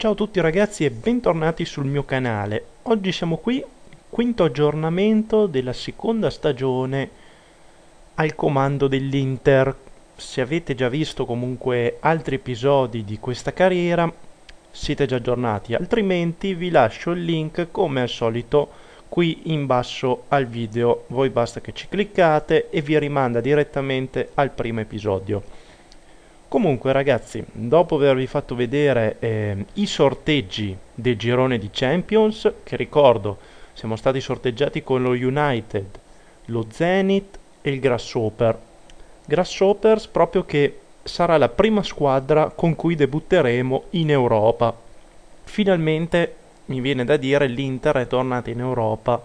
Ciao a tutti ragazzi e bentornati sul mio canale. Oggi siamo qui, quinto aggiornamento della seconda stagione al comando dell'Inter. Se avete già visto comunque altri episodi di questa carriera siete già aggiornati, altrimenti vi lascio il link come al solito qui in basso al video. Voi basta che ci cliccate e vi rimanda direttamente al primo episodio. Comunque ragazzi, dopo avervi fatto vedere eh, i sorteggi del girone di Champions, che ricordo siamo stati sorteggiati con lo United, lo Zenit e il Grasshopper. Grasshoppers proprio che sarà la prima squadra con cui debutteremo in Europa. Finalmente, mi viene da dire, l'Inter è tornata in Europa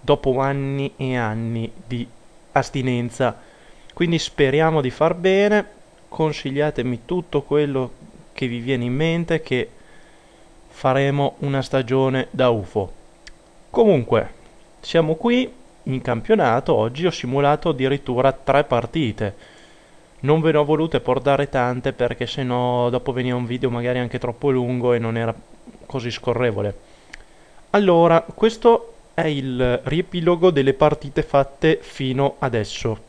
dopo anni e anni di astinenza. Quindi speriamo di far bene, consigliatemi tutto quello che vi viene in mente che faremo una stagione da UFO. Comunque, siamo qui in campionato, oggi ho simulato addirittura tre partite. Non ve ne ho volute portare tante perché sennò dopo veniva un video magari anche troppo lungo e non era così scorrevole. Allora, questo è il riepilogo delle partite fatte fino adesso.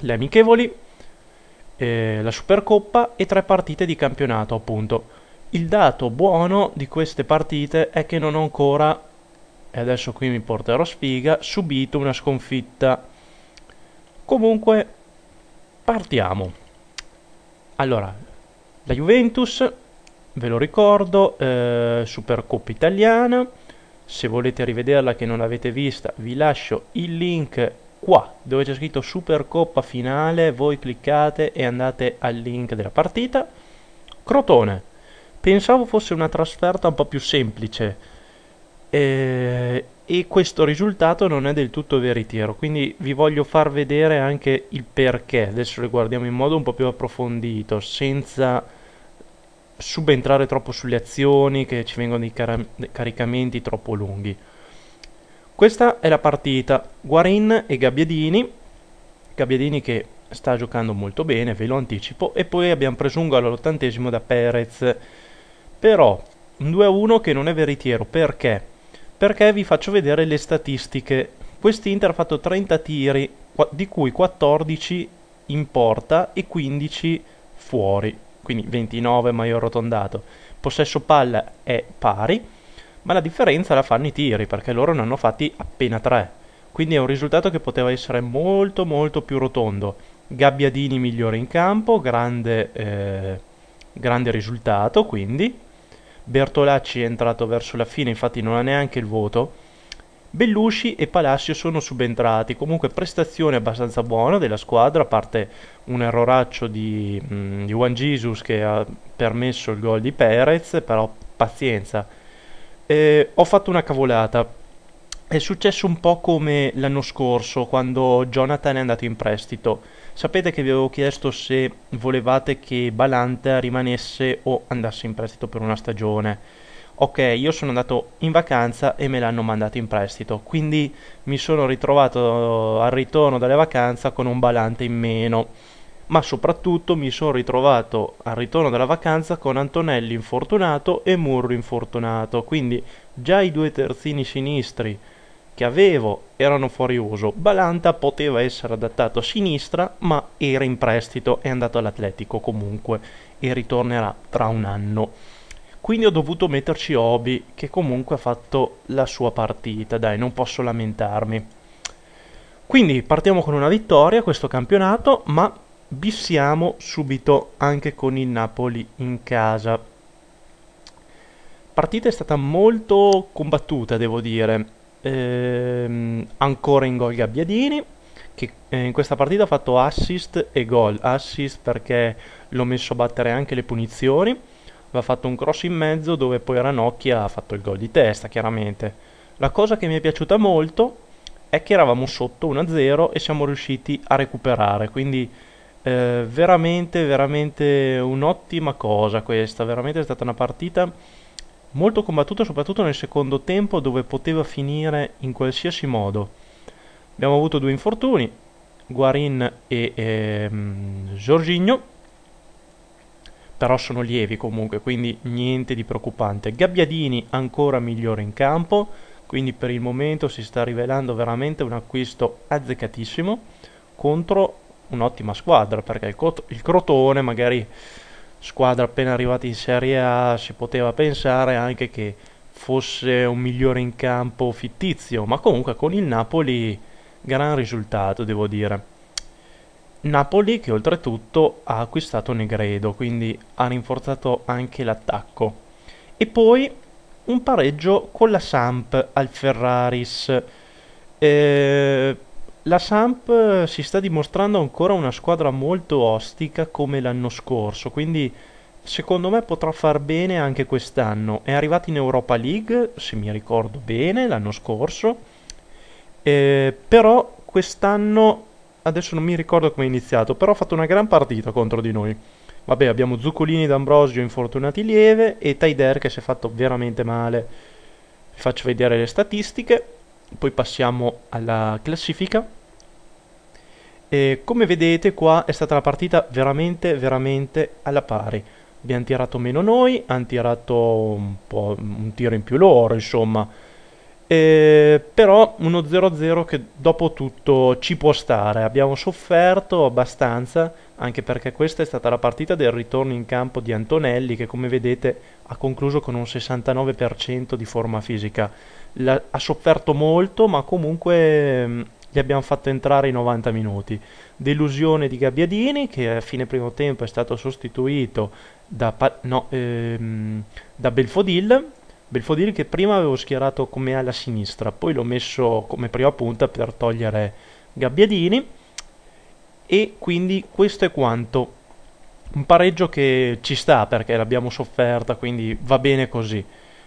Le amichevoli, eh, la Supercoppa e tre partite di campionato appunto. Il dato buono di queste partite è che non ho ancora, e adesso qui mi porterò sfiga, subito una sconfitta. Comunque, partiamo. Allora, la Juventus, ve lo ricordo, eh, Supercoppa italiana. Se volete rivederla che non l'avete vista, vi lascio il link qua dove c'è scritto Supercoppa finale, voi cliccate e andate al link della partita. Crotone, pensavo fosse una trasferta un po' più semplice eh, e questo risultato non è del tutto veritiero, quindi vi voglio far vedere anche il perché, adesso lo guardiamo in modo un po' più approfondito, senza subentrare troppo sulle azioni che ci vengono dei caricamenti troppo lunghi. Questa è la partita Guarin e Gabbiadini, Gabbiadini che sta giocando molto bene, ve lo anticipo, e poi abbiamo preso un gol all'ottantesimo da Perez. Però un 2-1 che non è veritiero, perché? Perché vi faccio vedere le statistiche. Quest'Inter ha fatto 30 tiri, di cui 14 in porta e 15 fuori, quindi 29 ma io arrotondato. Possesso palla è pari ma la differenza la fanno i tiri perché loro ne hanno fatti appena tre. Quindi è un risultato che poteva essere molto molto più rotondo. Gabbiadini migliore in campo, grande, eh, grande risultato quindi. Bertolacci è entrato verso la fine, infatti non ha neanche il voto. Bellusci e Palacio sono subentrati, comunque prestazione abbastanza buona della squadra, a parte un erroraccio di, mh, mm, di Juan Jesus che ha permesso il gol di Perez, però pazienza, eh, ho fatto una cavolata. È successo un po' come l'anno scorso quando Jonathan è andato in prestito. Sapete che vi avevo chiesto se volevate che Balanta rimanesse o andasse in prestito per una stagione. Ok, io sono andato in vacanza e me l'hanno mandato in prestito, quindi mi sono ritrovato al ritorno dalle vacanze con un Balanta in meno ma soprattutto mi sono ritrovato al ritorno dalla vacanza con Antonelli infortunato e Murro infortunato, quindi già i due terzini sinistri che avevo erano fuori uso. Balanta poteva essere adattato a sinistra, ma era in prestito, è andato all'Atletico comunque e ritornerà tra un anno. Quindi ho dovuto metterci Obi, che comunque ha fatto la sua partita, dai, non posso lamentarmi. Quindi partiamo con una vittoria questo campionato, ma bissiamo subito anche con il Napoli in casa. Partita è stata molto combattuta, devo dire. Ehm, ancora in gol Gabbiadini, che eh, in questa partita ha fatto assist e gol. Assist perché l'ho messo a battere anche le punizioni. Aveva fatto un cross in mezzo dove poi Ranocchia ha fatto il gol di testa, chiaramente. La cosa che mi è piaciuta molto è che eravamo sotto 1-0 e siamo riusciti a recuperare, quindi eh, veramente, veramente un'ottima cosa questa, veramente è stata una partita molto combattuta soprattutto nel secondo tempo dove poteva finire in qualsiasi modo. Abbiamo avuto due infortuni, Guarin e ehm, Giorginio, però sono lievi comunque, quindi niente di preoccupante. Gabbiadini ancora migliore in campo, quindi per il momento si sta rivelando veramente un acquisto azzeccatissimo contro un'ottima squadra perché il, Cot il Crotone magari squadra appena arrivata in Serie A si poteva pensare anche che fosse un migliore in campo fittizio, ma comunque con il Napoli gran risultato, devo dire. Napoli che oltretutto ha acquistato Negredo, quindi ha rinforzato anche l'attacco. E poi un pareggio con la Samp al Ferraris. Eh, la Samp eh, si sta dimostrando ancora una squadra molto ostica come l'anno scorso, quindi secondo me potrà far bene anche quest'anno. È arrivata in Europa League, se mi ricordo bene, l'anno scorso, eh, però quest'anno, adesso non mi ricordo come è iniziato, però ha fatto una gran partita contro di noi. Vabbè, abbiamo Zuccolini d'Ambrosio infortunati lieve e Taider che si è fatto veramente male. Vi faccio vedere le statistiche poi passiamo alla classifica. E come vedete qua è stata la partita veramente, veramente alla pari. Abbiamo tirato meno noi, hanno tirato un, po', un tiro in più loro, insomma. E, però uno 0-0 che dopo tutto ci può stare. Abbiamo sofferto abbastanza, anche perché questa è stata la partita del ritorno in campo di Antonelli che come vedete ha concluso con un 69% di forma fisica. La, ha sofferto molto ma comunque mm, gli abbiamo fatto entrare i 90 minuti. Delusione di Gabbiadini che a fine primo tempo è stato sostituito da, no, ehm, da Belfodil Belfodil che prima avevo schierato come ala sinistra, poi l'ho messo come prima punta per togliere Gabbiadini e quindi questo è quanto. Un pareggio che ci sta perché l'abbiamo sofferta, quindi va bene così.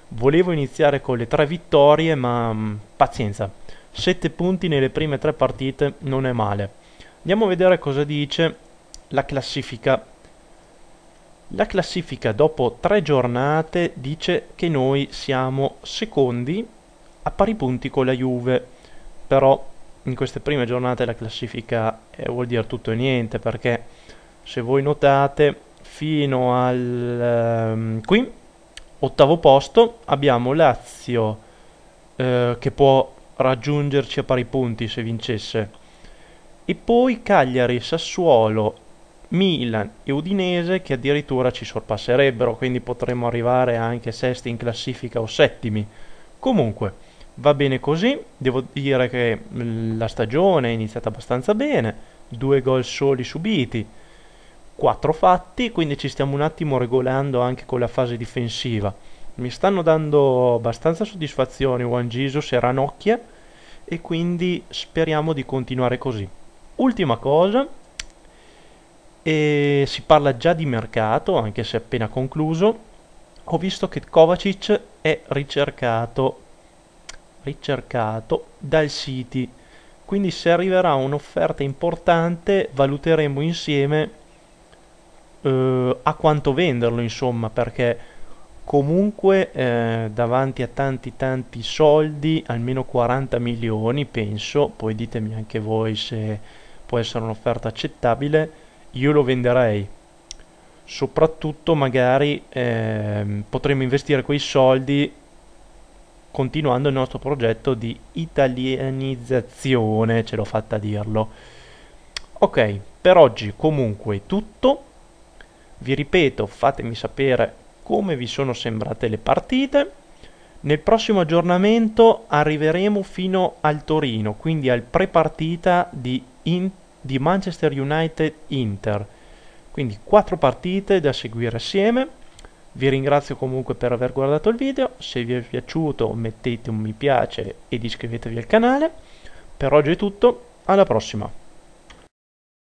Volevo iniziare con le tre vittorie, ma mm, pazienza. 7 punti nelle prime tre partite non è male. Andiamo a vedere cosa dice la classifica. La classifica dopo tre giornate dice che noi siamo secondi a pari punti con la Juve, però in queste prime giornate la classifica eh, vuol dire tutto e niente perché se voi notate fino al ehm, qui ottavo posto abbiamo Lazio eh, che può raggiungerci a pari punti se vincesse e poi Cagliari, Sassuolo, Milan e Udinese che addirittura ci sorpasserebbero quindi potremmo arrivare anche sesti in classifica o settimi comunque Va bene così, devo dire che mm, la stagione è iniziata abbastanza bene, due gol soli subiti, quattro fatti, quindi ci stiamo un attimo regolando anche con la fase difensiva. Mi stanno dando abbastanza soddisfazione Juan Jesus e Ranocchia e quindi speriamo di continuare così. Ultima cosa, e si parla già di mercato, anche se appena concluso, ho visto che Kovacic è ricercato ricercato dal siti. Quindi se arriverà un'offerta importante valuteremo insieme eh, a quanto venderlo, insomma, perché comunque eh, davanti a tanti tanti soldi, almeno 40 milioni penso, poi ditemi anche voi se può essere un'offerta accettabile, io lo venderei soprattutto magari eh, potremmo investire quei soldi continuando il nostro progetto di italianizzazione, ce l'ho fatta dirlo. Ok, per oggi comunque è tutto. Vi ripeto, fatemi sapere come vi sono sembrate le partite. Nel prossimo aggiornamento arriveremo fino al Torino, quindi al pre-partita di, di Manchester United Inter. Quindi quattro partite da seguire assieme vi ringrazio comunque per aver guardato il video, se vi è piaciuto mettete un mi piace ed iscrivetevi al canale. Per oggi è tutto, alla prossima!